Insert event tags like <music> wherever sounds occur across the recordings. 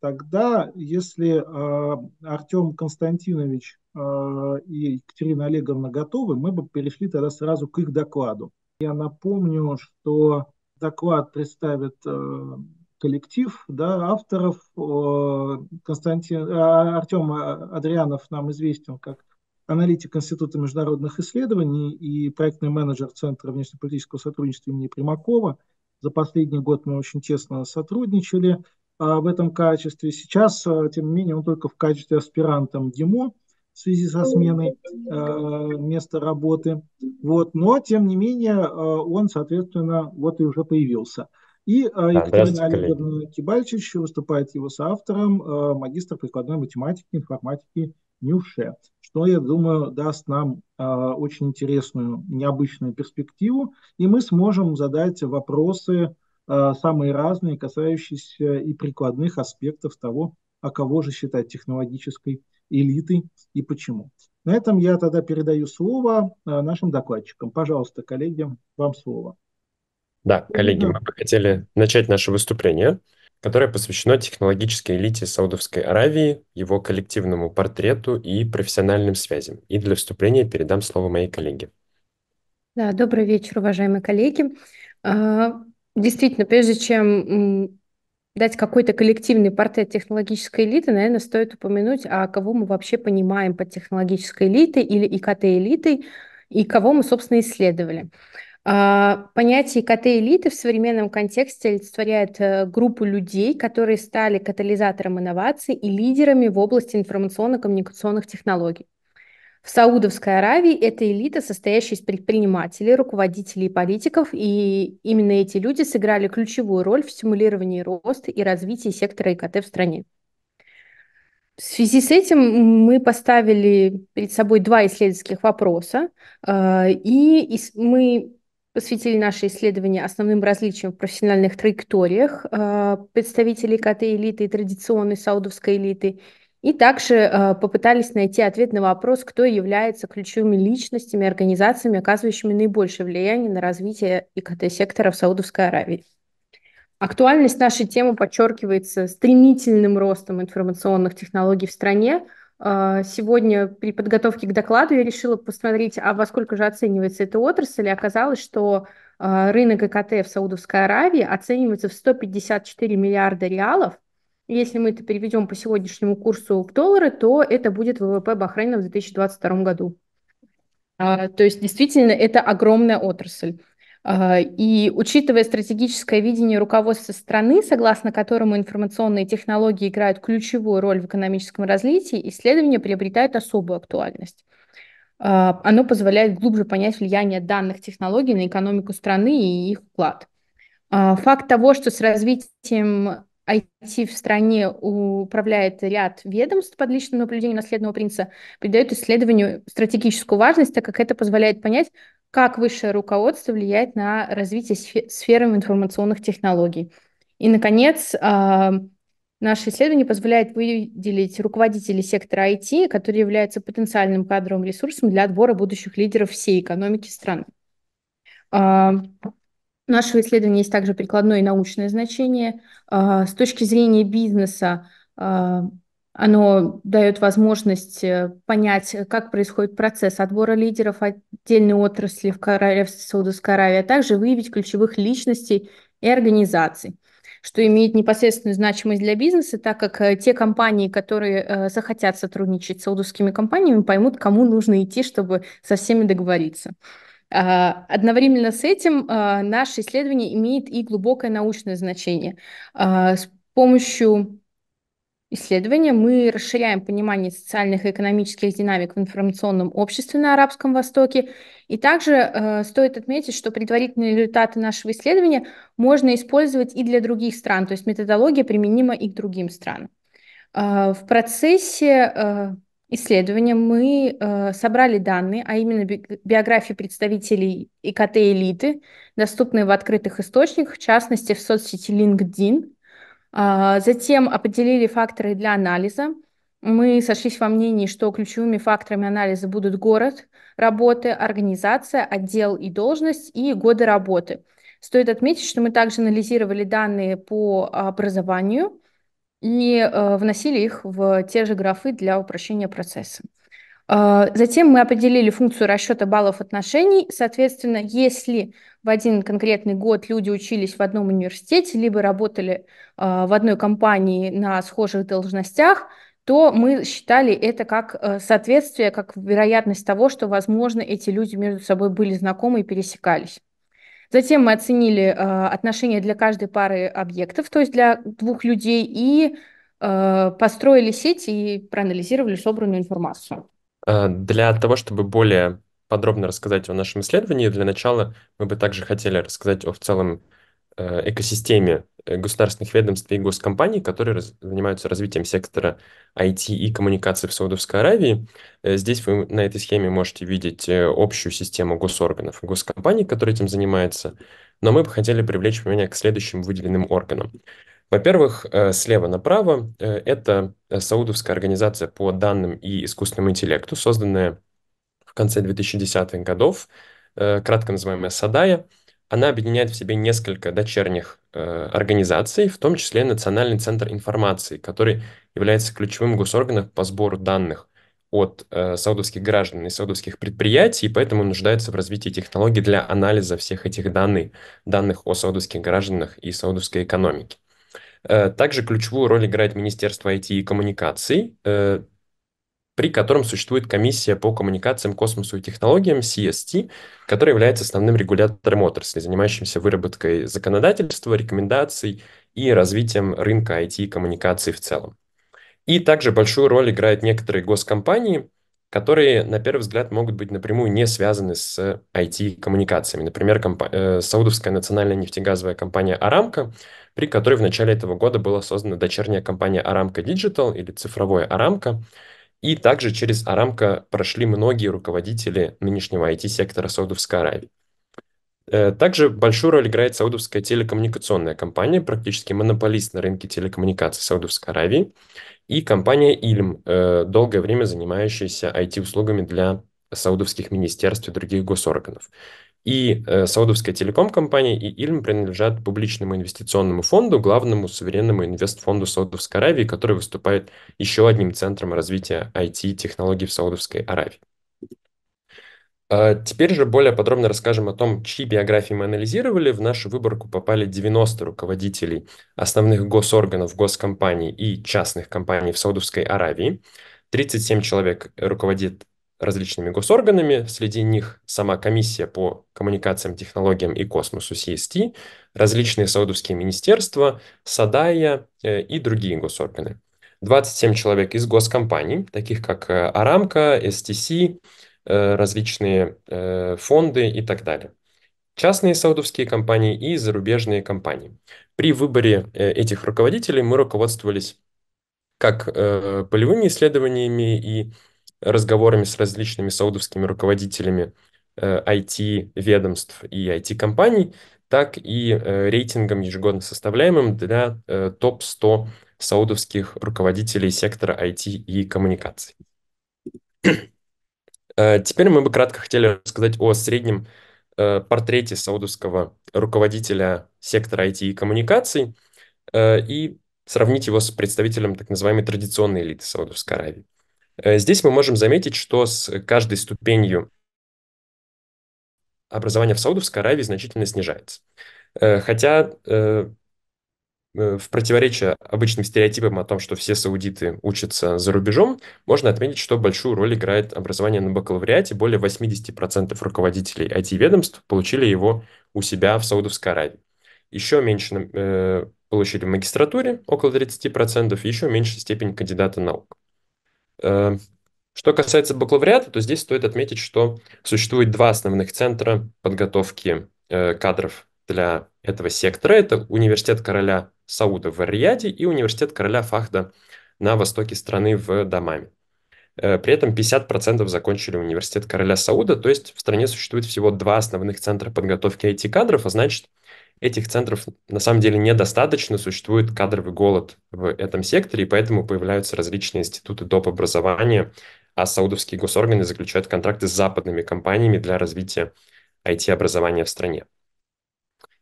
тогда, если э, Артем Константинович э, и Екатерина Олеговна готовы, мы бы перешли тогда сразу к их докладу. Я напомню, что доклад представит э, коллектив да, авторов. Э, Константин, э, Артем э, Адрианов нам известен как аналитик Института международных исследований и проектный менеджер Центра внешнеполитического сотрудничества имени Примакова. За последний год мы очень тесно сотрудничали. А, в этом качестве. Сейчас, а, тем не менее, он только в качестве аспиранта МГИМО в связи со сменой а, места работы. Вот. Но, тем не менее, он, соответственно, вот и уже появился. И Екатерина Олеговна Кибальчич выступает его соавтором, магистр прикладной математики, информатики Нюше, что, я думаю, даст нам очень интересную, необычную перспективу, и мы сможем задать вопросы Э, самые разные, касающиеся и прикладных аспектов того, а кого же считать технологической элитой и почему. На этом я тогда передаю слово э, нашим докладчикам. Пожалуйста, коллеги, вам слово. Да, коллеги, мы бы хотели начать наше выступление, которое посвящено технологической элите Саудовской Аравии, его коллективному портрету и профессиональным связям. И для вступления передам слово моей коллеге. Да, добрый вечер, уважаемые коллеги. А, Действительно, прежде чем дать какой-то коллективный портрет технологической элиты, наверное, стоит упомянуть, а кого мы вообще понимаем под технологической элитой или ИКТ-элитой, и кого мы, собственно, исследовали. А, понятие КТ-элиты в современном контексте олицетворяет э, группу людей, которые стали катализатором инноваций и лидерами в области информационно-коммуникационных технологий. В Саудовской Аравии эта элита, состоящая из предпринимателей, руководителей и политиков, и именно эти люди сыграли ключевую роль в стимулировании роста и развитии сектора ИКТ в стране. В связи с этим мы поставили перед собой два исследовательских вопроса, э, и мы посвятили наше исследование основным различиям в профессиональных траекториях э, представителей КТ-элиты и традиционной саудовской элиты и также э, попытались найти ответ на вопрос, кто является ключевыми личностями организациями, оказывающими наибольшее влияние на развитие ИКТ-сектора в Саудовской Аравии. Актуальность нашей темы подчеркивается стремительным ростом информационных технологий в стране. Э, сегодня при подготовке к докладу я решила посмотреть, а во сколько же оценивается эта отрасль, и оказалось, что э, рынок ИКТ в Саудовской Аравии оценивается в 154 миллиарда реалов – если мы это переведем по сегодняшнему курсу в доллары, то это будет ВВП Бахрейна в 2022 году. А, то есть действительно это огромная отрасль. А, и учитывая стратегическое видение руководства страны, согласно которому информационные технологии играют ключевую роль в экономическом развитии, исследование приобретает особую актуальность. А, оно позволяет глубже понять влияние данных технологий на экономику страны и их вклад. А, факт того, что с развитием IT в стране управляет ряд ведомств под личным наблюдением наследного принца, придает исследованию стратегическую важность, так как это позволяет понять, как высшее руководство влияет на развитие сферы информационных технологий. И, наконец, а, Наше исследование позволяет выделить руководителей сектора IT, которые являются потенциальным кадровым ресурсом для отбора будущих лидеров всей экономики страны. А, у нашего исследования есть также прикладное и научное значение. А, с точки зрения бизнеса а, оно дает возможность э, понять, как происходит процесс отбора лидеров отдельной отрасли в Королевстве Саудовской Аравии, а также выявить ключевых личностей и организаций что имеет непосредственную значимость для бизнеса, так как э, те компании, которые э, захотят сотрудничать с саудовскими компаниями, поймут, кому нужно идти, чтобы со всеми договориться. А, одновременно с этим а, наше исследование имеет и глубокое научное значение. А, с помощью исследования мы расширяем понимание социальных и экономических динамик в информационном обществе на Арабском Востоке. И также стоит отметить, что предварительные результаты нашего исследования можно использовать и для других стран, то есть методология применима и к другим странам. в процессе исследования мы э, собрали данные, а именно би биографии представителей ИКТ-элиты, доступные в открытых источниках, в частности в соцсети LinkedIn. Э, затем определили факторы для анализа. Мы сошлись во мнении, что ключевыми факторами анализа будут город, работы, организация, отдел и должность и годы работы. Стоит отметить, что мы также анализировали данные по образованию – и э, вносили их в те же графы для упрощения процесса. А, затем мы определили функцию расчета баллов отношений. Соответственно, если в один конкретный год люди учились в одном университете, либо работали а, в одной компании на схожих должностях, то мы считали это как э, соответствие, как вероятность того, что, возможно, эти люди между собой были знакомы и пересекались. Затем мы оценили э, отношения для каждой пары объектов, то есть для двух людей, и э, построили сеть и проанализировали собранную информацию. Э, для того, чтобы более подробно рассказать о нашем исследовании, для начала мы бы также хотели рассказать о в целом Э, экосистеме э, государственных ведомств и госкомпаний, которые занимаются развитием сектора IT и коммуникации в Саудовской Аравии. Э, здесь вы на этой схеме можете видеть общую систему госорганов и госкомпаний, которые этим занимаются. Но мы бы хотели привлечь внимание к следующим выделенным органам. Во-первых, слева направо – это Саудовская организация по данным и искусственному интеллекту, созданная в конце 2010-х годов, кратко называемая САДАЯ – она объединяет в себе несколько дочерних э, организаций, в том числе Национальный центр информации, который является ключевым госорганом по сбору данных от э, саудовских граждан и саудовских предприятий, и поэтому нуждается в развитии технологий для анализа всех этих данных, данных о саудовских гражданах и саудовской экономике. Э, также ключевую роль играет Министерство IT и коммуникаций. Э, при котором существует комиссия по коммуникациям, космосу и технологиям CST, которая является основным регулятором отрасли, занимающимся выработкой законодательства, рекомендаций и развитием рынка IT и коммуникаций в целом. И также большую роль играют некоторые госкомпании, которые, на первый взгляд, могут быть напрямую не связаны с IT-коммуникациями. Например, комп... э, саудовская национальная нефтегазовая компания «Арамко», при которой в начале этого года была создана дочерняя компания «Арамко Digital» или цифровое «Арамко», и также через Арамко прошли многие руководители нынешнего IT-сектора Саудовской Аравии. Э, также большую роль играет саудовская телекоммуникационная компания, практически монополист на рынке телекоммуникаций Саудовской Аравии, и компания Ильм, э, долгое время занимающаяся IT-услугами для саудовских министерств и других госорганов. И э, Саудовская телеком-компания и Ильм принадлежат публичному инвестиционному фонду, главному суверенному инвестфонду Саудовской Аравии, который выступает еще одним центром развития IT-технологий в Саудовской Аравии. А, теперь же более подробно расскажем о том, чьи биографии мы анализировали. В нашу выборку попали 90 руководителей основных госорганов, госкомпаний и частных компаний в Саудовской Аравии. 37 человек руководит различными госорганами, среди них сама комиссия по коммуникациям, технологиям и космосу CST, различные саудовские министерства, САДАЯ э, и другие госорганы. 27 человек из госкомпаний, таких как э, Арамка, STC, э, различные фонды и так далее. Частные саудовские компании и зарубежные компании. При выборе этих руководителей мы руководствовались как полевыми исследованиями и разговорами с различными саудовскими руководителями IT-ведомств э, и IT-компаний, так и э, рейтингом ежегодно составляемым для э, топ-100 саудовских руководителей сектора IT и коммуникаций. <clears throat> Теперь мы бы кратко хотели рассказать о среднем портрете саудовского руководителя сектора IT и коммуникаций и сравнить его с представителем так называемой традиционной элиты Саудовской Аравии. Э, здесь мы можем заметить, что с каждой ступенью образования в Саудовской Аравии значительно снижается. Э, хотя э, в противоречие обычным стереотипам о том, что все саудиты учатся за рубежом, можно отметить, что большую роль играет образование на бакалавриате. Более 80% руководителей IT-ведомств получили его у себя в Саудовской Аравии. Еще меньше э, получили в магистратуре, около 30%, еще меньше степень кандидата наук. Эм, что касается бакалавриата, то здесь стоит отметить, что существует два основных центра подготовки э, кадров для этого сектора. Это университет короля Сауда в эр и университет короля Фахда на востоке страны в Дамаме. Э, при этом 50% закончили университет короля Сауда, то есть в стране существует всего два основных центра подготовки IT-кадров, а значит, этих центров на самом деле недостаточно, существует кадровый голод в этом секторе, и поэтому появляются различные институты доп. образования, а саудовские госорганы заключают контракты с западными компаниями для развития IT-образования в стране.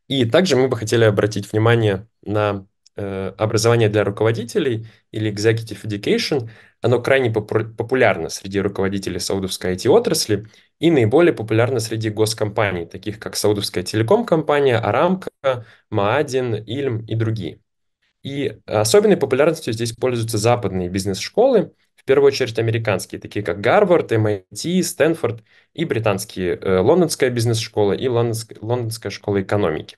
И также мы бы хотели обратить внимание на э, образование для руководителей или executive education. Оно крайне популярно среди руководителей саудовской IT-отрасли – и наиболее популярна среди госкомпаний, таких как Саудовская телеком-компания, Арамка, Маадин, Ильм и другие. И особенной популярностью здесь пользуются западные бизнес-школы, в первую очередь американские, такие как Гарвард, MIT, эм Стэнфорд и британские, э, лондонская бизнес-школа и лондонская, лондонская школа экономики.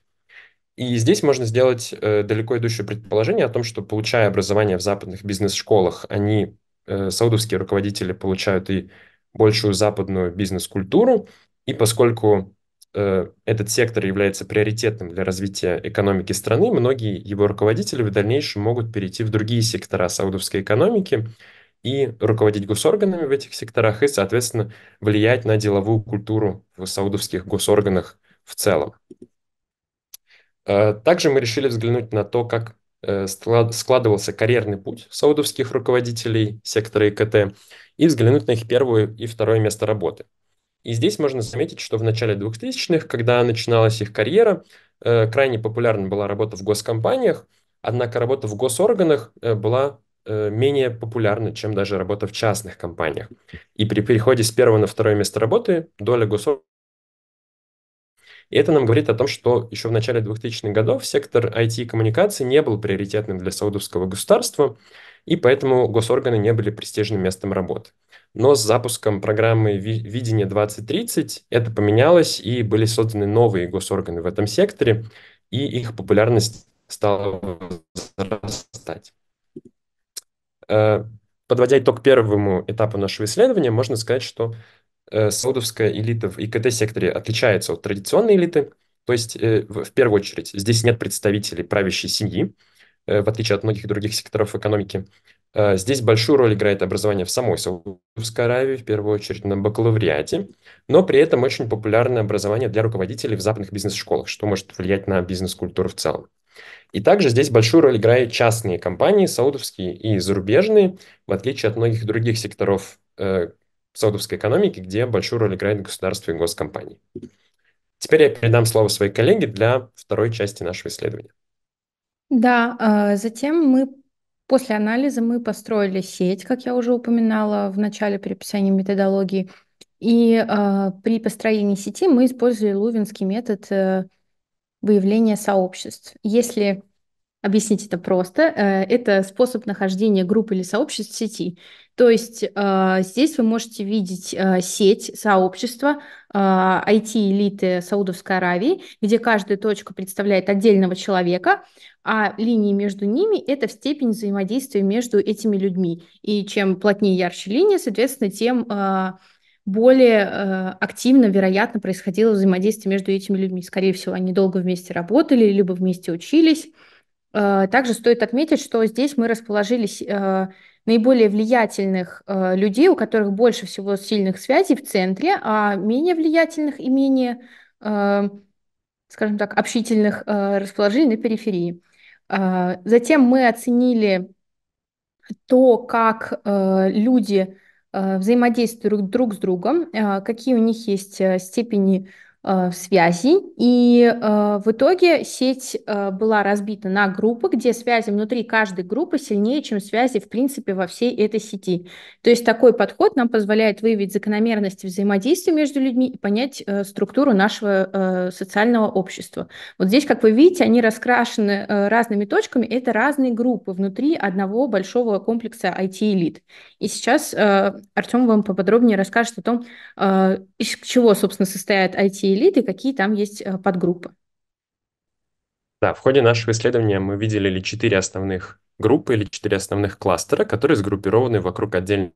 И здесь можно сделать э, далеко идущее предположение о том, что получая образование в западных бизнес-школах, они, э, саудовские руководители, получают и большую западную бизнес-культуру. И поскольку э, этот сектор является приоритетным для развития экономики страны, многие его руководители в дальнейшем могут перейти в другие сектора саудовской экономики и руководить госорганами в этих секторах и, соответственно, влиять на деловую культуру в саудовских госорганах в целом. Э, также мы решили взглянуть на то, как Э, складывался карьерный путь саудовских руководителей сектора ИКТ и взглянуть на их первое и второе место работы. И здесь можно заметить, что в начале 2000-х, когда начиналась их карьера, э, крайне популярна была работа в госкомпаниях, однако работа в госорганах э, была менее популярна, чем даже работа в частных компаниях. И при переходе с первого на второе место работы доля госорганов и это нам говорит о том, что еще в начале 2000-х годов сектор IT и коммуникации не был приоритетным для саудовского государства, и поэтому госорганы не были престижным местом работы. Но с запуском программы «Видение 2030» это поменялось, и были созданы новые госорганы в этом секторе, и их популярность стала возрастать. Э, подводя итог первому этапу нашего исследования, можно сказать, что Э, саудовская элита в ИКТ-секторе отличается от традиционной элиты. То есть, э, в первую очередь, здесь нет представителей правящей семьи, э, в отличие от многих других секторов экономики. Здесь большую роль играет образование в самой Саудовской Аравии, в первую очередь на бакалавриате, но при этом очень популярное образование для руководителей в западных бизнес-школах, что может влиять на бизнес-культуру в целом. И также здесь большую роль играют частные компании, саудовские и зарубежные, в отличие от многих других секторов саудовской экономики, где большую роль играет государство и госкомпании. Теперь я передам слово своей коллеге для второй части нашего исследования. Да, а, затем мы после анализа мы построили сеть, как я уже упоминала в начале при описании методологии. И а, при построении сети мы использовали лувинский метод э, выявления сообществ. Если объяснить это просто, э, это способ нахождения групп или сообществ в сети – то есть а, здесь вы можете видеть а, сеть сообщества э, а, IT-элиты Саудовской Аравии, где каждая точка представляет отдельного человека, а линии между ними – это степень взаимодействия между этими людьми. И чем плотнее ярче линия, соответственно, тем более э, активно, вероятно, происходило взаимодействие между этими людьми. Скорее всего, они долго вместе работали, либо вместе учились. Также стоит отметить, что здесь мы расположились наиболее влиятельных э, людей, у которых больше всего сильных связей в центре, а менее влиятельных и менее, э, скажем так, общительных э, расположений на периферии. Э, затем мы оценили то, как э, люди э, взаимодействуют друг с другом, э, какие у них есть э, степени Э, связей. И э, в итоге сеть э, была разбита на группы, где связи внутри каждой группы сильнее, чем связи, в принципе, во всей этой сети. То есть такой подход нам позволяет выявить закономерности взаимодействия между людьми и понять структуру нашего социального общества. Вот здесь, как вы видите, они раскрашены разными точками. Это разные группы внутри одного большого комплекса IT-элит. И сейчас э, Артем вам поподробнее расскажет о том, э, из чего, собственно, состоят IT-элит и какие там есть э, подгруппы. Да, в ходе нашего исследования мы видели ли четыре основных группы или четыре основных кластера, которые сгруппированы вокруг отдельных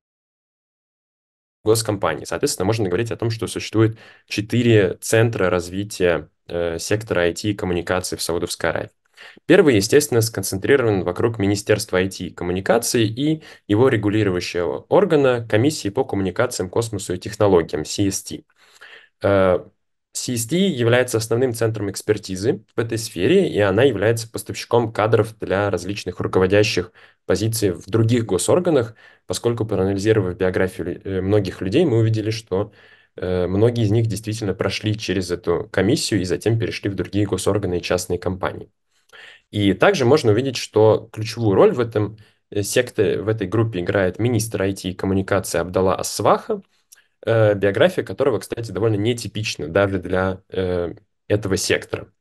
госкомпаний. Соответственно, можно говорить о том, что существует четыре центра развития э, сектора IT и коммуникации в Саудовской Аравии. Первый, естественно, сконцентрирован вокруг Министерства IT и коммуникации и его регулирующего органа Комиссии по коммуникациям, космосу и технологиям, CST. CST э, является основным центром экспертизы в этой сфере, и она является поставщиком кадров для различных руководящих позиций в других госорганах, поскольку, проанализировав биографию э, многих людей, мы увидели, что э, многие из них действительно прошли через эту комиссию и затем перешли в другие госорганы и частные компании. И также можно увидеть, что ключевую роль в этом э, секте, в этой группе играет министр IT и коммуникации Абдала Асваха, э, биография которого, кстати, довольно нетипична даже для э, этого сектора.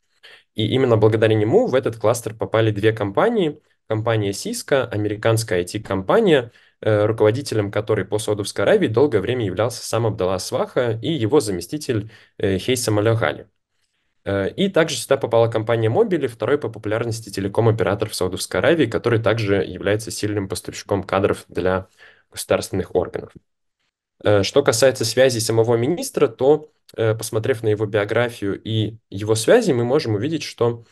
И именно благодаря нему в этот кластер попали две компании. Компания Cisco, американская IT-компания, руководителем которой по Саудовской Аравии долгое время являлся сам Абдалла Сваха и его заместитель э, Хейса Малягали. Э, и также сюда попала компания Мобили, второй по популярности телеком-оператор в Саудовской Аравии, который также является сильным поставщиком кадров для государственных органов. Э, что касается связи самого министра, то, э, посмотрев на его биографию и его связи, мы можем увидеть, что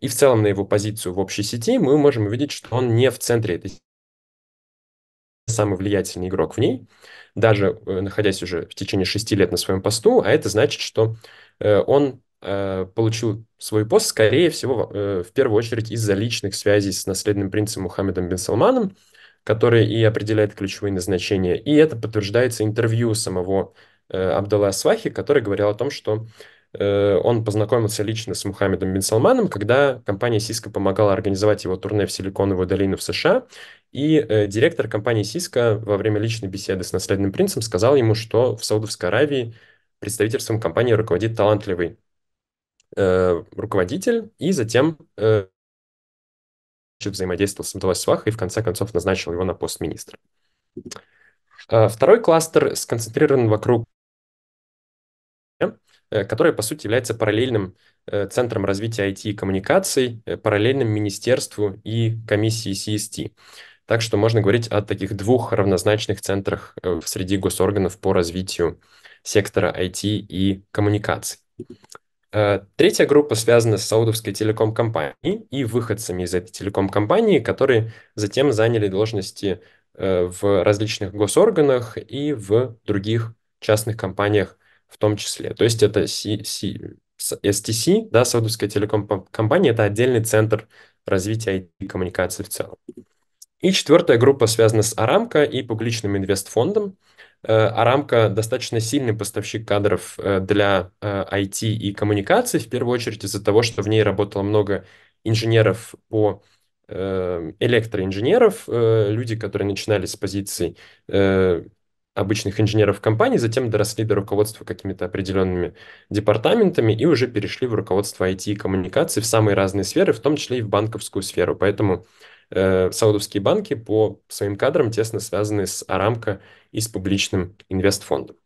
и в целом на его позицию в общей сети, мы можем увидеть, что он не в центре этой самый влиятельный игрок в ней, даже находясь уже в течение шести лет на своем посту, а это значит, что он Э, получил свой пост, скорее всего, э, в первую очередь из-за личных связей с наследным принцем Мухаммедом бен Салманом, который и определяет ключевые назначения. И это подтверждается интервью самого э, Абдалла Асвахи, который говорил о том, что э, он познакомился лично с Мухаммедом бен Салманом, когда компания Cisco помогала организовать его турне в Силиконовую долину в США, и э, директор компании Cisco во время личной беседы с наследным принцем сказал ему, что в Саудовской Аравии представительством компании руководит талантливый Э, руководитель, и затем э, взаимодействовал с Абдулла Свахой и в конце концов назначил его на пост министра. Э, второй кластер сконцентрирован вокруг э, который, по сути, является параллельным центром развития IT и коммуникаций, параллельным министерству и комиссии CST. Так что можно говорить о таких двух равнозначных центрах среди госорганов по развитию сектора IT и коммуникаций. Э, третья группа связана с саудовской телеком-компанией и выходцами из этой телеком-компании, которые затем заняли должности э, в различных госорганах и в других частных компаниях в том числе. То есть это C, C, STC, да, саудовская телеком-компания, это отдельный центр развития IT-коммуникации в целом. И четвертая группа связана с Арамко и публичным инвестфондом. фондом Э, Арамка достаточно сильный поставщик кадров э, для IT э, и коммуникаций, в первую очередь из-за того, что в ней работало много инженеров по электроинженеров, люди, которые начинали с позиций обычных инженеров компании затем доросли до руководства какими-то определенными департаментами и уже перешли в руководство IT и коммуникаций в самые разные сферы, в том числе и в банковскую сферу. Поэтому Э, саудовские банки по своим кадрам тесно связаны с Арамко и с публичным инвестфондом.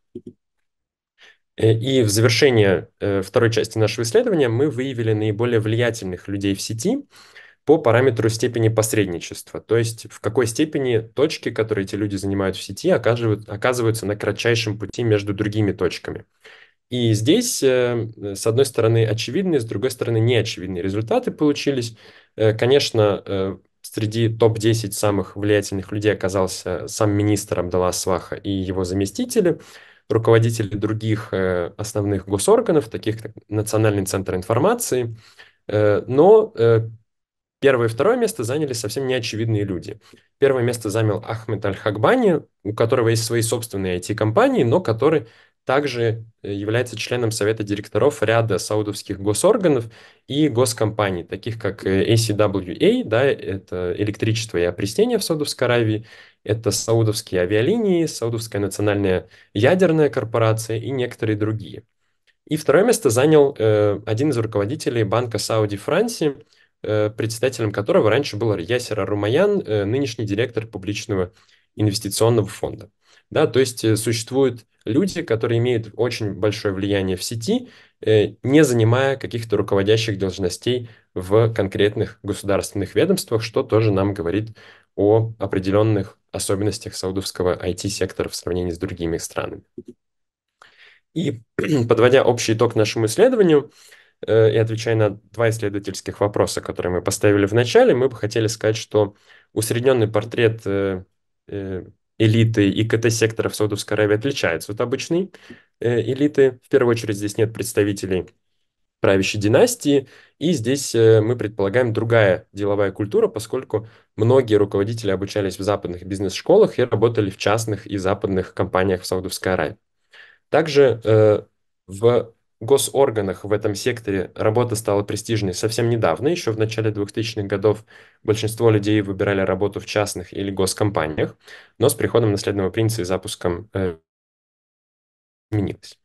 Э, и в завершение э, второй части нашего исследования мы выявили наиболее влиятельных людей в сети по параметру степени посредничества, то есть в какой степени точки, которые эти люди занимают в сети, оказывают, оказываются на кратчайшем пути между другими точками. И здесь, с одной стороны, очевидные, с другой стороны, неочевидные результаты получились. Конечно, среди топ-10 самых влиятельных людей оказался сам министр Абдалла Сваха и его заместители, руководители других э, основных госорганов, таких как Национальный центр информации. Э, но э, первое и второе место заняли совсем неочевидные люди. Первое место занял Ахмед Аль-Хакбани, у которого есть свои собственные IT-компании, но который также является членом Совета директоров ряда саудовских госорганов и госкомпаний, таких как ACWA, э, да, это электричество и опреснение в Саудовской Аравии, это саудовские авиалинии, Саудовская национальная ядерная корпорация и некоторые другие. И второе место занял э, один из руководителей банка Сауди Франции, э, председателем которого раньше был Ясер Арумаян, э, нынешний директор публичного инвестиционного фонда. Да, то есть э, существуют люди, которые имеют очень большое влияние в сети, э, не занимая каких-то руководящих должностей в конкретных государственных ведомствах, что тоже нам говорит о определенных особенностях саудовского IT-сектора в сравнении с другими странами. И <clears throat> подводя общий итог нашему исследованию э, и отвечая на два исследовательских вопроса, которые мы поставили в начале, мы бы хотели сказать, что усредненный портрет элиты и КТ-сектора в Саудовской Аравии отличается от обычной э, элиты. В первую очередь здесь нет представителей правящей династии, и здесь э, мы предполагаем другая деловая культура, поскольку многие руководители обучались в западных бизнес-школах и работали в частных и западных компаниях в Саудовской Аравии. Также э, в госорганах в этом секторе работа стала престижной совсем недавно, еще в начале 2000-х годов большинство людей выбирали работу в частных или госкомпаниях, но с приходом наследного принца и запуском э, изменилось.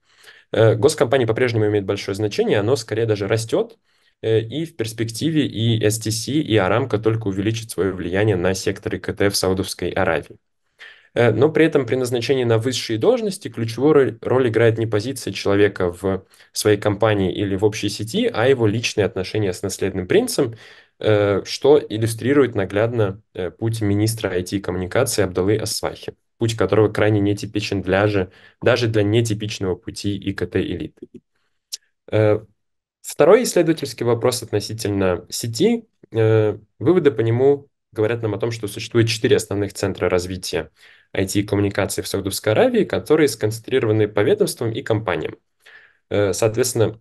Э, госкомпании по-прежнему имеют большое значение, оно скорее даже растет, э, и в перспективе и STC, и Арамка только увеличат свое влияние на сектор ИКТ в Саудовской Аравии. Э, но при этом при назначении на высшие должности ключевую роль играет не позиция человека в своей компании или в общей сети, а его личные отношения с наследным принцем, э, что иллюстрирует наглядно э, путь министра IT-коммуникации Абдалы Асвахи, путь которого крайне нетипичен для же, даже для нетипичного пути ИКТ-элиты. Второй исследовательский вопрос относительно сети. Выводы по нему говорят нам о том, что существует четыре основных центра развития IT-коммуникации в Саудовской Аравии, которые сконцентрированы по ведомствам и компаниям. Э, соответственно,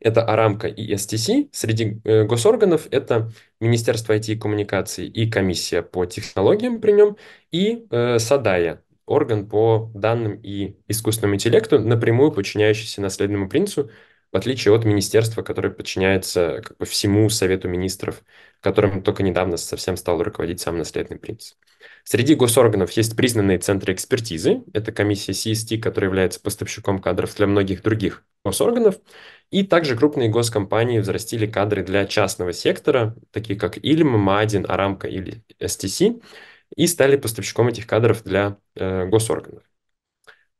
это Арамка и STC. Среди э, госорганов это Министерство IT и коммуникаций и комиссия по технологиям при нем, и э, САДАЯ, орган по данным и искусственному интеллекту, напрямую подчиняющийся наследному принцу, в отличие от министерства, которое подчиняется как бы, всему Совету министров которым только недавно совсем стал руководить сам наследный принц. Среди госорганов есть признанные центры экспертизы, это комиссия CST, которая является поставщиком кадров для многих других госорганов, и также крупные госкомпании взрастили кадры для частного сектора, такие как Ильм, Мадин, Арамка или STC, и стали поставщиком этих кадров для э, госорганов.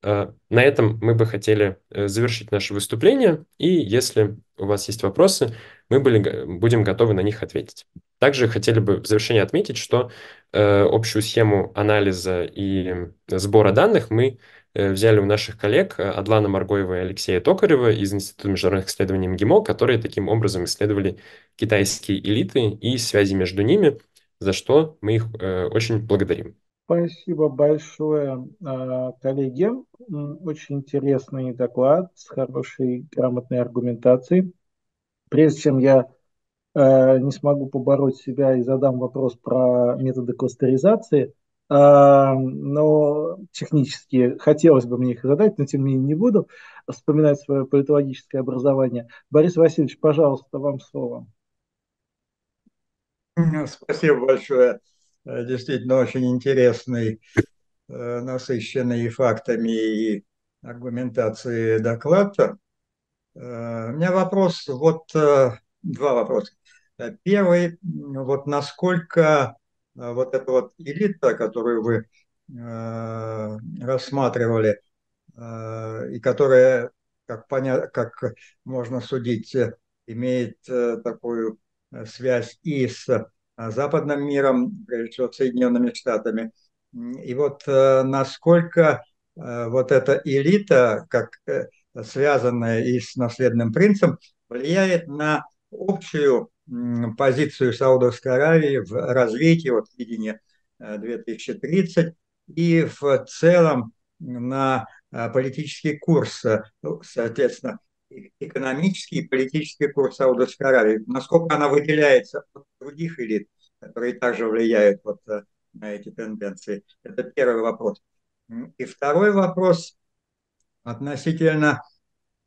Э, на этом мы бы хотели э, завершить наше выступление, и если у вас есть вопросы, мы были, будем готовы на них ответить. Также хотели бы в завершение отметить, что э, общую схему анализа и сбора данных мы э, взяли у наших коллег э, Адлана Маргоева и Алексея Токарева из Института международных исследований МГИМО, которые таким образом исследовали китайские элиты и связи между ними, за что мы их э, очень благодарим. Спасибо большое, а, коллеги. Очень интересный доклад с хорошей, грамотной аргументацией. Прежде чем я а, не смогу побороть себя и задам вопрос про методы кластеризации, а, но технически хотелось бы мне их задать, но тем не менее не буду вспоминать свое политологическое образование. Борис Васильевич, пожалуйста, вам слово. Спасибо большое. Э, действительно очень интересный, э, насыщенный фактами и аргументацией доклад. Э, у меня вопрос, вот два вопроса. Первый, вот насколько вот эта вот элита, которую вы рассматривали, и которая, как, понятно, как можно судить, имеет такую связь и с Э, западным миром, прежде всего Соединенными Штатами. И вот э, насколько э, вот эта элита, как связанная и с наследным принцем, влияет на общую позицию Саудовской Аравии в развитии, вот видение 2030, и в целом на политический курс, соответственно, экономический и политический курс Саудовской Аравии? Насколько она выделяется от других элит, которые также влияют вот э, на эти тенденции? Это первый вопрос. И второй вопрос относительно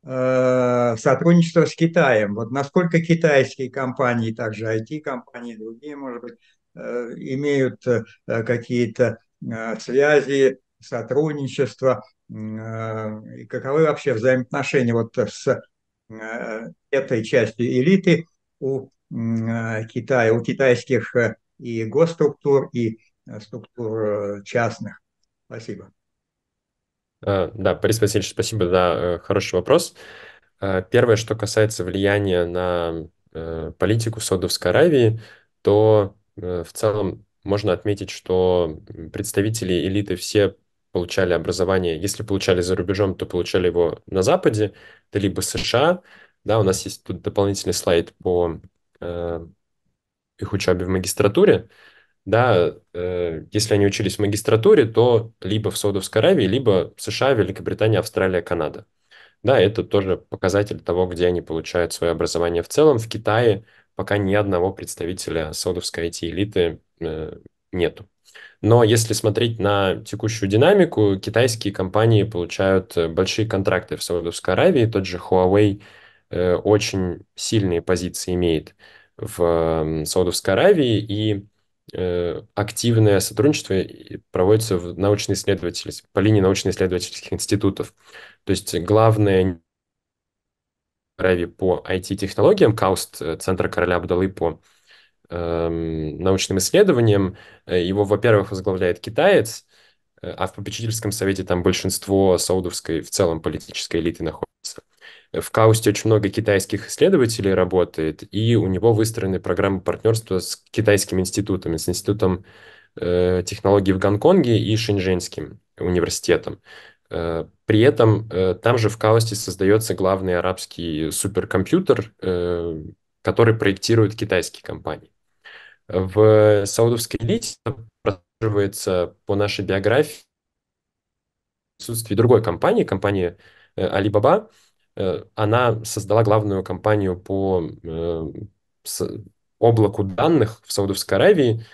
э, сотрудничества с Китаем. Вот насколько китайские компании, также IT-компании, другие, может быть, э, имеют э, какие-то э, связи сотрудничество, э, каковы вообще взаимоотношения вот с э, этой частью элиты у э, Китая, у китайских и госструктур, и структур частных. Спасибо. Да, Борис Васильевич, спасибо за хороший вопрос. Первое, что касается влияния на политику Саудовской Аравии, то в целом можно отметить, что представители элиты все получали образование, если получали за рубежом, то получали его на Западе, это либо США, да, у нас есть тут дополнительный слайд по э, их учебе в магистратуре, да, э, если они учились в магистратуре, то либо в Саудовской Аравии, либо в США, Великобритания, Австралия, Канада. Да, это тоже показатель того, где они получают свое образование в целом. В Китае пока ни одного представителя саудовской IT-элиты э, нету. Но если смотреть на текущую динамику, китайские компании получают э, большие контракты в Саудовской Аравии. Тот же Huawei э, очень сильные позиции имеет в Саудовской Аравии, и э, активное сотрудничество проводится в научно-исследователь, по линии научно-исследовательских институтов. То есть главное Аравии по IT-технологиям, КАУСТ Центра Короля Абдалы по Эм, научным исследованиям. Э, его, во-первых, возглавляет китаец, э, а в попечительском совете там большинство саудовской в целом политической элиты находится. В Каусте очень много китайских исследователей работает, и у него выстроены программы партнерства с китайскими институтами, с институтом э, технологий в Гонконге и Шэньчжэньским университетом. Э, при этом э, там же в Каусте создается главный арабский суперкомпьютер, э, который проектирует китайские компании. В саудовской элите проживается по нашей биографии присутствие другой компании, компании э, Alibaba. Э, она создала главную компанию по э, облаку данных в Саудовской Аравии,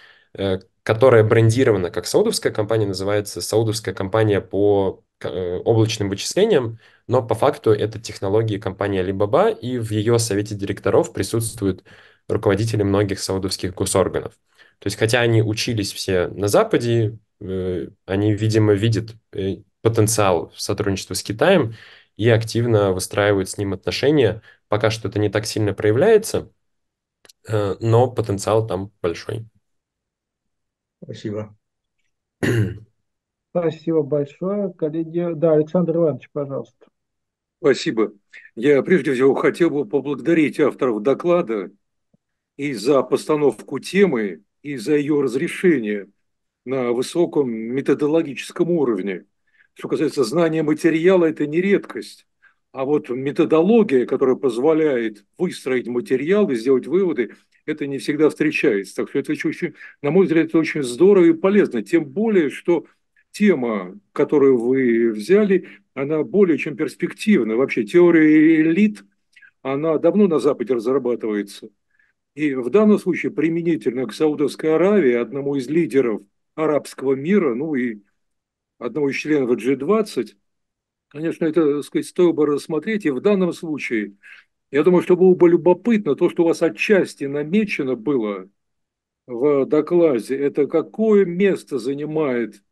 которая брендирована как саудовская компания, называется саудовская компания по облачным вычислениям, но по факту это технологии компании Alibaba, и в ее совете директоров присутствует руководители многих саудовских госорганов. То есть, хотя они учились все на Западе, э, они, видимо, видят э, потенциал сотрудничества с Китаем и активно выстраивают с ним отношения. Пока что это не так сильно проявляется, э, но потенциал там большой. Спасибо. <clears throat> Спасибо большое, коллеги. Да, Александр Иванович, пожалуйста. Спасибо. Я прежде всего хотел бы поблагодарить авторов доклада и за постановку темы, и за ее разрешение на высоком методологическом уровне. Что касается знания материала, это не редкость. А вот методология, которая позволяет выстроить материал и сделать выводы, это не всегда встречается. Так что это очень, на мой взгляд, это очень здорово и полезно. Тем более, что тема, которую вы взяли, она более чем перспективна. Вообще теория элит, она давно на Западе разрабатывается – и в данном случае применительно к Саудовской Аравии, одному из лидеров арабского мира, ну и одного из членов G20, конечно, это, так сказать, стоило бы рассмотреть. И в данном случае, я думаю, что было бы любопытно то, что у вас отчасти намечено было в докладе, это какое место занимает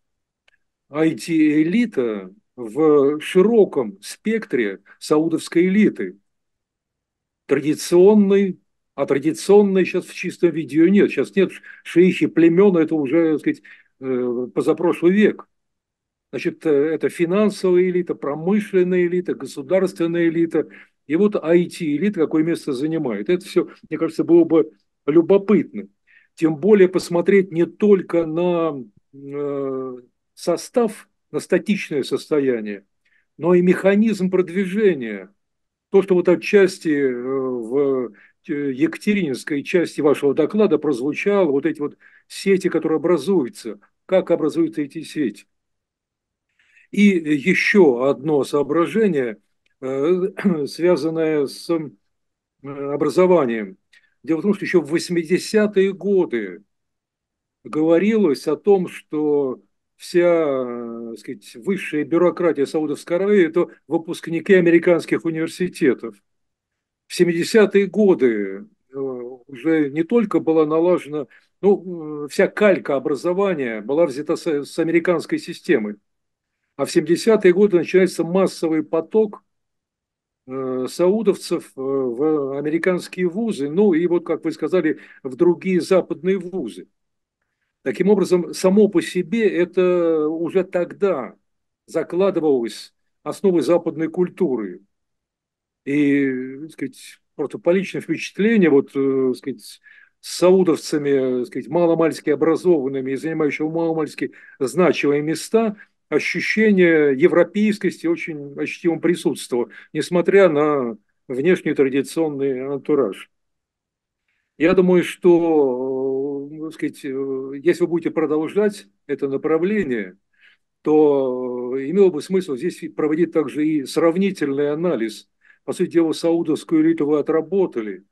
IT-элита в широком спектре саудовской элиты, традиционной, а традиционной сейчас в чистом виде ее нет. Сейчас нет шейхи племен, это уже, так сказать, э, позапрошлый век. Значит, э, это финансовая элита, промышленная элита, государственная элита. И вот IT-элита какое место занимает. Это все, мне кажется, было бы любопытно. Тем более посмотреть не только на э, состав, на статичное состояние, но и механизм продвижения. То, что вот отчасти в Э, Екатерининской части вашего доклада прозвучало вот эти вот сети, которые образуются, как образуются эти сети. И еще одно соображение, э, <clears throat> связанное с э, образованием. Дело в том, что еще в 80-е годы говорилось о том, что вся так сказать, высшая бюрократия Саудовской Аравии – это выпускники американских университетов – в 70-е годы э, уже не только была налажена, ну, э, вся калька образования была взята с, американской системы. А в 70-е годы начинается массовый поток э, саудовцев в американские вузы, ну и вот, как вы сказали, в другие западные вузы. Таким образом, само по себе это уже тогда закладывалось основы западной культуры. И, так сказать, просто по личным впечатлениям, вот, э, так сказать, с саудовцами, э, так сказать, маломальски образованными и занимающими маломальски значимые места, ощущение европейскости очень ощутимо присутствовало, несмотря на внешний традиционный антураж. Я думаю, что э, так сказать, если вы будете продолжать это направление, то имело бы смысл здесь проводить также и сравнительный анализ по сути дела, саудовскую элиту вы отработали,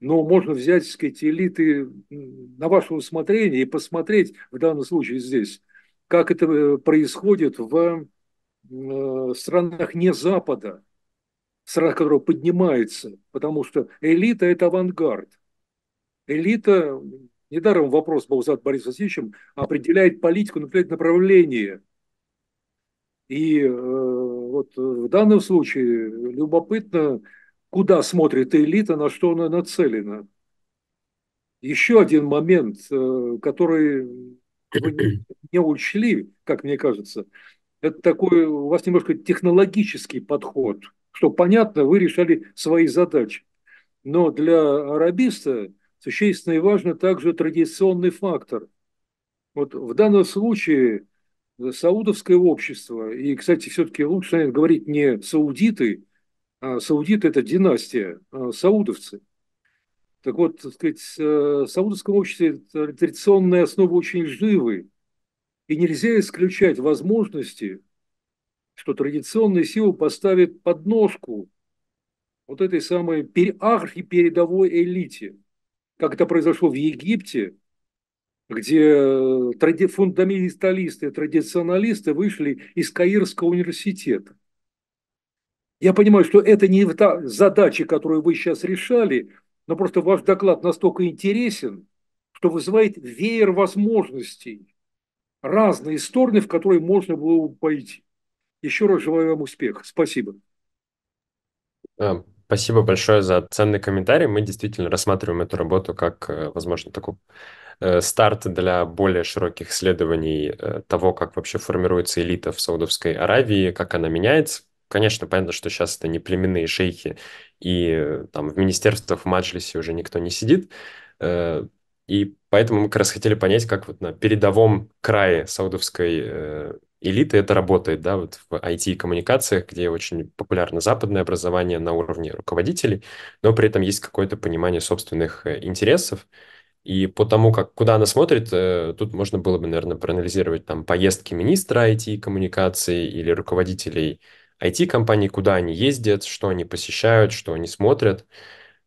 но можно взять, так сказать, элиты на ваше усмотрение и посмотреть в данном случае здесь, как это э, происходит в э, странах не Запада, в странах, которые поднимаются, потому что элита – это авангард. Элита, недаром вопрос был задан Борисом Васильевичем, определяет политику, определяет направление. И э, вот э, в данном случае любопытно, куда смотрит элита, на что она нацелена. Еще один момент, э, который вы не учли, как мне кажется, это такой у вас немножко технологический подход, что понятно, вы решали свои задачи. Но для арабиста существенно и важно также традиционный фактор. Вот в данном случае саудовское общество, и, кстати, все-таки лучше, наверное, говорить не саудиты, а саудиты – это династия, а саудовцы. Так вот, так сказать, э, саудовское общество обществе традиционные основы очень живы, и нельзя исключать возможности, что традиционная сила поставит подножку вот этой самой архипередовой элите, как это произошло в Египте где э, тради... фундаменталисты, традиционалисты вышли из Каирского университета. Я понимаю, что это не та задача, которую вы сейчас решали, но просто ваш доклад настолько интересен, что вызывает веер возможностей, разные стороны, в которые можно было бы пойти. Еще раз желаю вам успеха. Спасибо. Эм, Спасибо большое за ценный комментарий. Мы действительно рассматриваем эту работу как, э, возможно, такой э, старт для более широких исследований э, того, как вообще формируется элита в Саудовской Аравии, как она меняется. Конечно, понятно, что сейчас это не племенные шейхи, и там в министерствах, в Маджлисе уже никто не сидит. И поэтому мы как раз хотели понять, как вот на передовом крае Саудовской элиты это работает, да, вот в IT-коммуникациях, где очень популярно западное образование на уровне руководителей, но при этом есть какое-то понимание собственных э, интересов. И по тому, как, куда она смотрит, э, тут можно было бы, наверное, проанализировать там поездки министра IT-коммуникации или руководителей IT-компаний, куда они ездят, что они посещают, что они смотрят.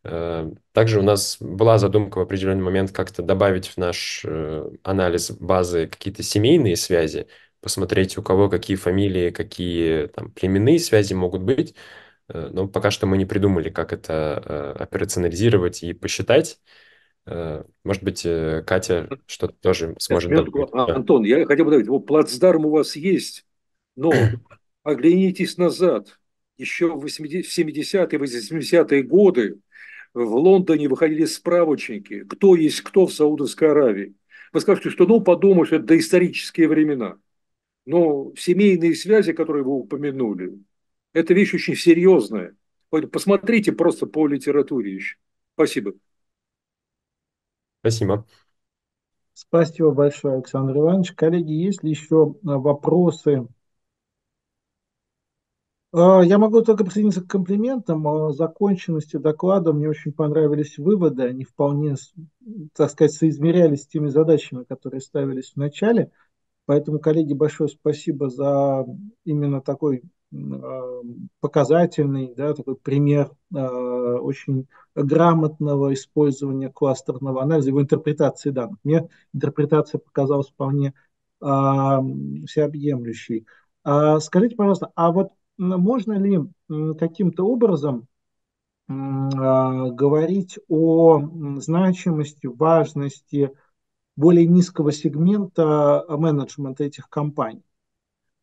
Э, также у нас была задумка в определенный момент как-то добавить в наш анализ базы какие-то семейные связи, посмотреть, у кого какие фамилии, какие там племенные связи могут быть. Э, но пока что мы не придумали, как это э, операционализировать и посчитать. Э, может быть, Катя что-то тоже сможет добавить. А, Антон, я хотел бы добавить, вот плацдарм у вас есть, но <clears throat> оглянитесь назад. Еще в 70-е, 80-е годы в Лондоне выходили справочники, кто есть кто в Саудовской Аравии. Вы скажете, что ну подумаешь, это доисторические времена. Но ну, семейные связи, которые вы упомянули, это вещь очень серьезная. Поэтому Посмотрите просто по литературе еще. Спасибо. Спасибо. Спасибо большое, Александр Иванович. Коллеги, есть ли еще а, вопросы? А, я могу только присоединиться к комплиментам о а, законченности доклада. Мне очень понравились выводы. Они вполне, так сказать, соизмерялись с теми задачами, которые ставились в начале. Поэтому, коллеги, большое спасибо за именно такой а, показательный да, такой пример э, очень грамотного использования кластерного анализа, его интерпретации данных. Мне интерпретация показалась вполне э, всеобъемлющей. А скажите, пожалуйста, а вот можно ли каким-то образом э, говорить о значимости, важности, более низкого сегмента э, менеджмента этих компаний.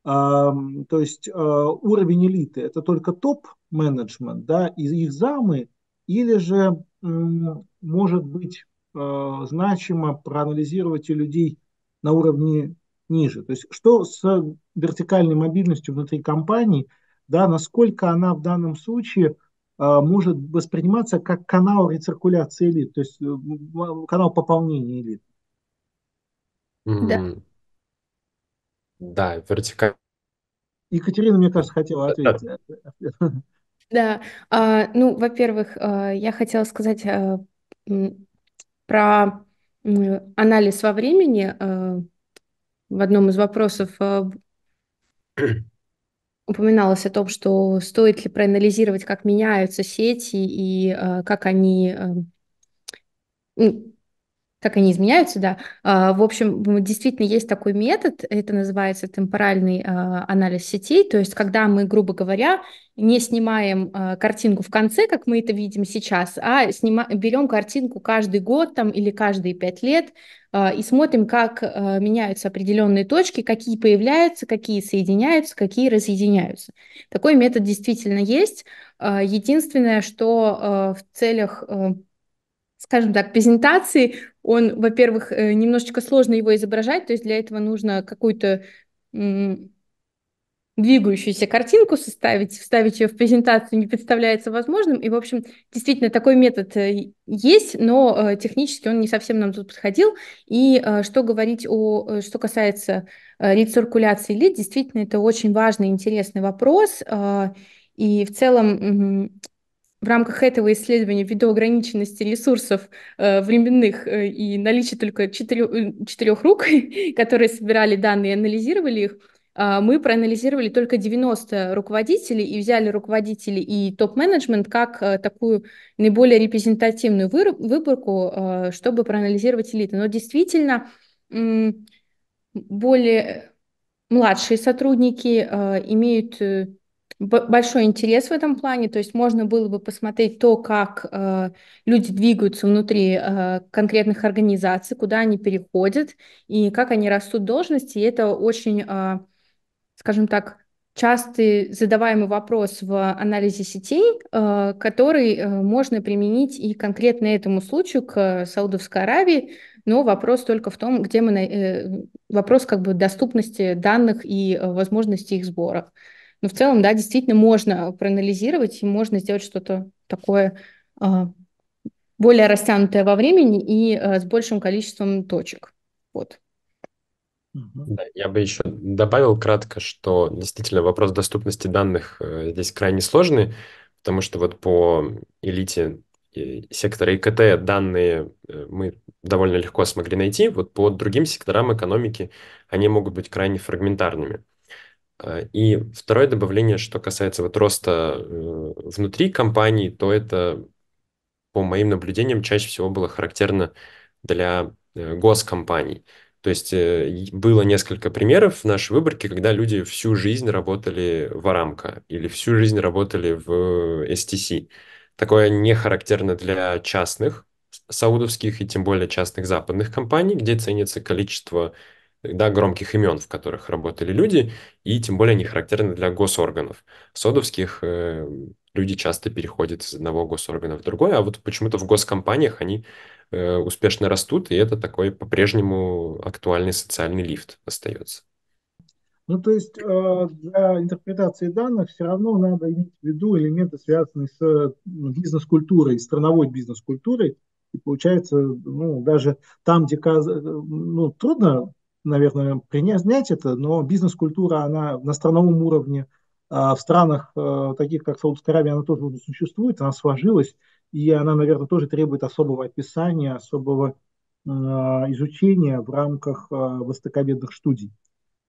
То есть э, уровень элиты – это только топ-менеджмент, да, и их замы, или же может быть э, значимо проанализировать и людей на уровне ниже. То есть что с вертикальной мобильностью внутри компании, да, насколько она в данном случае может восприниматься как канал рециркуляции элит, то есть канал пополнения элит. Да. Да, вертикаль. Екатерина, мне кажется, хотела ответить. Да, а, ну, во-первых, а, я хотела сказать а, про анализ во времени. а, В одном из вопросов а, <clears throat> упоминалось о том, что стоит ли проанализировать, как меняются сети и а, как они, а, как они изменяются, да. А, в общем, действительно есть такой метод, это называется темпоральный а, анализ сетей, то есть когда мы, грубо говоря, не снимаем а, картинку в конце, как мы это видим сейчас, а снима... берем картинку каждый год там, или каждые пять лет и смотрим, как меняются определенные точки, какие появляются, какие соединяются, какие разъединяются. Такой метод действительно есть. Единственное, что в целях скажем так, презентации он, во-первых, э, немножечко сложно его изображать, то есть для этого нужно какую-то двигающуюся картинку составить, вставить ее в презентацию не представляется возможным. И, в общем, действительно, такой метод э, есть, но э, технически он не совсем нам тут подходил. И что говорить о, что касается рециркуляции лид, действительно, это очень важный, интересный вопрос. И в целом в рамках этого исследования ввиду ограниченности ресурсов э, временных э, и наличия только четырех, э, четырех рук, <laughs> которые собирали данные и анализировали их, э, мы проанализировали только 90 руководителей и взяли руководителей и топ-менеджмент как э, такую наиболее репрезентативную выру- выборку, э, чтобы проанализировать элиты. Но действительно э, более младшие сотрудники э, имеют э, большой интерес в этом плане, то есть можно было бы посмотреть то, как э, люди двигаются внутри э, конкретных организаций, куда они переходят и как они растут в должности. И это очень, э, скажем так, частый задаваемый вопрос в анализе сетей, э, который э, можно применить и конкретно этому случаю к Саудовской Аравии, но вопрос только в том, где мы... на э, вопрос как бы доступности данных и э, возможности их сбора. Но в целом, да, действительно можно проанализировать и можно сделать что-то такое а, более растянутое во времени и а, с большим количеством точек. Вот. Я бы еще добавил кратко, что действительно вопрос доступности данных э, здесь крайне сложный, потому что вот по элите э, сектора ИКТ данные э, мы довольно легко смогли найти, вот по другим секторам экономики они могут быть крайне фрагментарными. А, и второе добавление, что касается вот роста э, внутри компании, то это, по моим наблюдениям, чаще всего было характерно для э, госкомпаний. То есть э, было несколько примеров в нашей выборке, когда люди всю жизнь работали в Арамко или всю жизнь работали в STC. Такое не характерно для частных саудовских и тем более частных западных компаний, где ценится количество да, громких имен, в которых работали люди, и тем более они характерны для госорганов. Содовских э, люди часто переходят из одного госоргана в другой, а вот почему-то в госкомпаниях они э, успешно растут, и это такой по-прежнему актуальный социальный лифт остается. Ну, то есть э, для интерпретации данных все равно надо иметь в виду элементы, связанные с ну, бизнес-культурой, страновой бизнес-культурой, и получается, ну, даже там, где э, ну, трудно наверное, принять это, но бизнес-культура, она на страновом уровне а в странах, э, таких как Саудовская Аравия, она тоже уже существует, она сложилась, и она, наверное, тоже требует особого описания, особого а, изучения в рамках а, востоковедных студий.